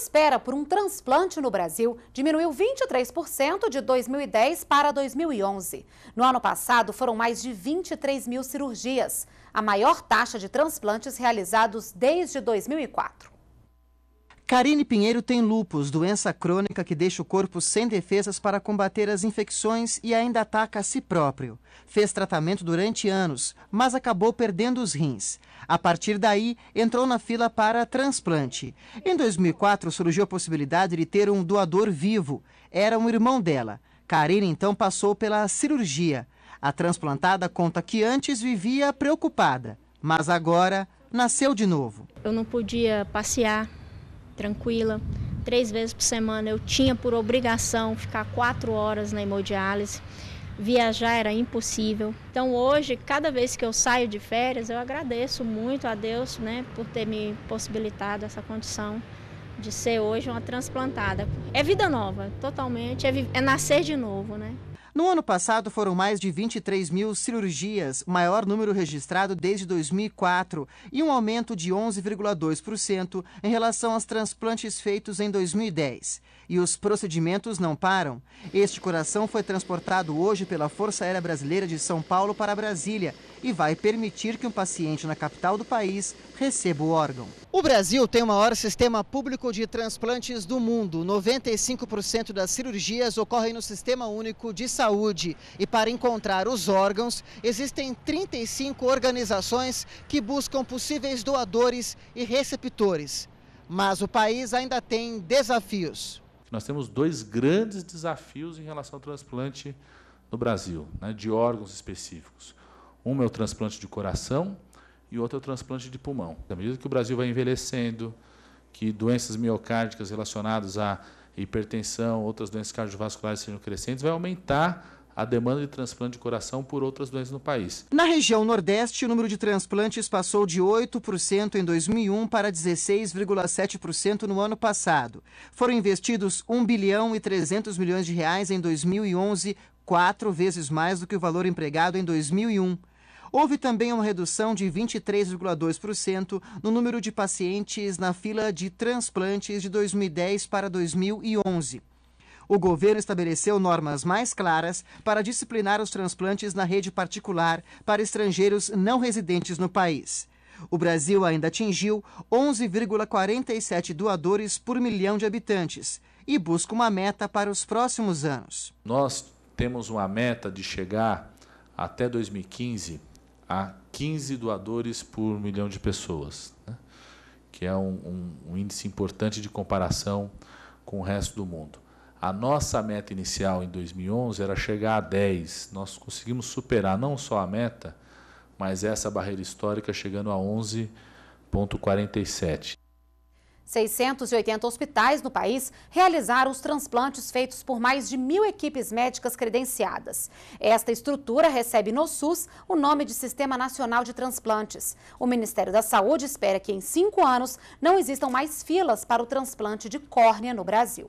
espera por um transplante no Brasil diminuiu 23% de 2010 para 2011. No ano passado, foram mais de 23 mil cirurgias, a maior taxa de transplantes realizados desde 2004. Karine Pinheiro tem lupus, doença crônica que deixa o corpo sem defesas para combater as infecções e ainda ataca a si próprio. Fez tratamento durante anos, mas acabou perdendo os rins. A partir daí, entrou na fila para transplante. Em 2004, surgiu a possibilidade de ter um doador vivo. Era um irmão dela. Karine então passou pela cirurgia. A transplantada conta que antes vivia preocupada, mas agora nasceu de novo. Eu não podia passear tranquila. Três vezes por semana eu tinha por obrigação ficar quatro horas na hemodiálise. Viajar era impossível. Então hoje, cada vez que eu saio de férias, eu agradeço muito a Deus né, por ter me possibilitado essa condição de ser hoje uma transplantada. É vida nova, totalmente, é, é nascer de novo, né? No ano passado, foram mais de 23 mil cirurgias, maior número registrado desde 2004, e um aumento de 11,2% em relação aos transplantes feitos em 2010. E os procedimentos não param. Este coração foi transportado hoje pela Força Aérea Brasileira de São Paulo para Brasília e vai permitir que um paciente na capital do país receba o órgão. O Brasil tem o maior sistema público de transplantes do mundo. 95% das cirurgias ocorrem no Sistema Único de Saúde. E para encontrar os órgãos, existem 35 organizações que buscam possíveis doadores e receptores. Mas o país ainda tem desafios. Nós temos dois grandes desafios em relação ao transplante no Brasil, né, de órgãos específicos. Um é o transplante de coração e outro é o transplante de pulmão. À medida que o Brasil vai envelhecendo, que doenças miocárdicas relacionadas à hipertensão, outras doenças cardiovasculares sejam crescentes, vai aumentar a demanda de transplante de coração por outras doenças no país. Na região Nordeste, o número de transplantes passou de 8% em 2001 para 16,7% no ano passado. Foram investidos 1 bilhão e 300 milhões de reais em 2011, quatro vezes mais do que o valor empregado em 2001. Houve também uma redução de 23,2% no número de pacientes na fila de transplantes de 2010 para 2011. O governo estabeleceu normas mais claras para disciplinar os transplantes na rede particular para estrangeiros não residentes no país. O Brasil ainda atingiu 11,47 doadores por milhão de habitantes e busca uma meta para os próximos anos. Nós temos uma meta de chegar até 2015 a 15 doadores por milhão de pessoas, né? que é um, um, um índice importante de comparação com o resto do mundo. A nossa meta inicial em 2011 era chegar a 10. Nós conseguimos superar não só a meta, mas essa barreira histórica chegando a 11,47. 680 hospitais no país realizaram os transplantes feitos por mais de mil equipes médicas credenciadas. Esta estrutura recebe no SUS o nome de Sistema Nacional de Transplantes. O Ministério da Saúde espera que em cinco anos não existam mais filas para o transplante de córnea no Brasil.